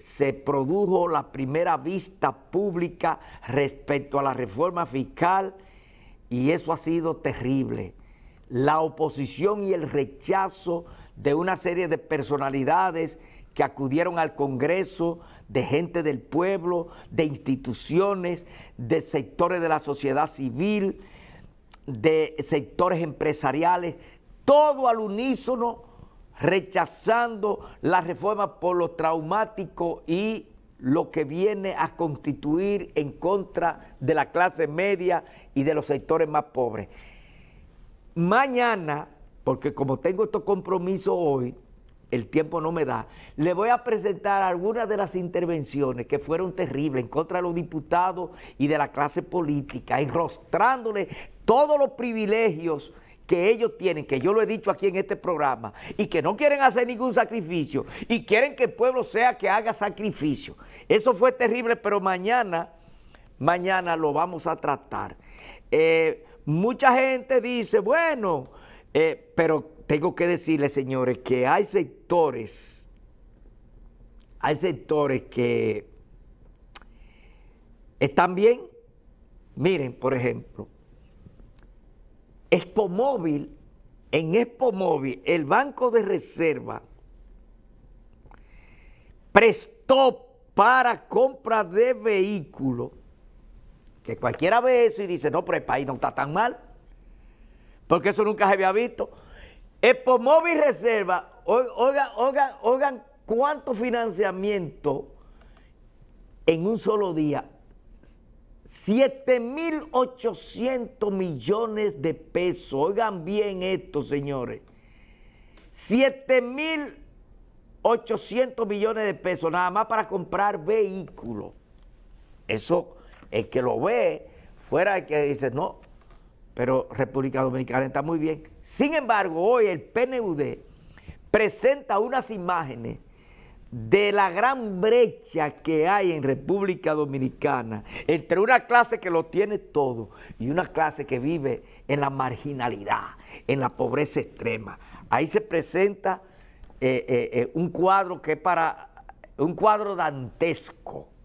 se produjo la primera vista pública respecto a la reforma fiscal y eso ha sido terrible. La oposición y el rechazo de una serie de personalidades que acudieron al Congreso, de gente del pueblo, de instituciones, de sectores de la sociedad civil, de sectores empresariales, todo al unísono rechazando la reforma por lo traumático y lo que viene a constituir en contra de la clase media y de los sectores más pobres. Mañana, porque como tengo estos compromisos hoy, el tiempo no me da, le voy a presentar algunas de las intervenciones que fueron terribles en contra de los diputados y de la clase política, enrostrándole todos los privilegios que ellos tienen, que yo lo he dicho aquí en este programa, y que no quieren hacer ningún sacrificio, y quieren que el pueblo sea que haga sacrificio. Eso fue terrible, pero mañana, mañana lo vamos a tratar. Eh, mucha gente dice, bueno, eh, pero tengo que decirles, señores, que hay sectores, hay sectores que están bien. Miren, por ejemplo, Expo Móvil, en Expo Móvil, el Banco de Reserva prestó para compra de vehículos, que cualquiera ve eso y dice, no, pero el país no está tan mal, porque eso nunca se había visto. Expo Móvil Reserva, oigan, oigan, oigan cuánto financiamiento en un solo día 7.800 millones de pesos. Oigan bien esto, señores. 7.800 millones de pesos, nada más para comprar vehículos. Eso, es que lo ve, fuera de que dice, no, pero República Dominicana está muy bien. Sin embargo, hoy el PNUD presenta unas imágenes de la gran brecha que hay en República Dominicana entre una clase que lo tiene todo y una clase que vive en la marginalidad, en la pobreza extrema. Ahí se presenta eh, eh, eh, un cuadro que es para un cuadro dantesco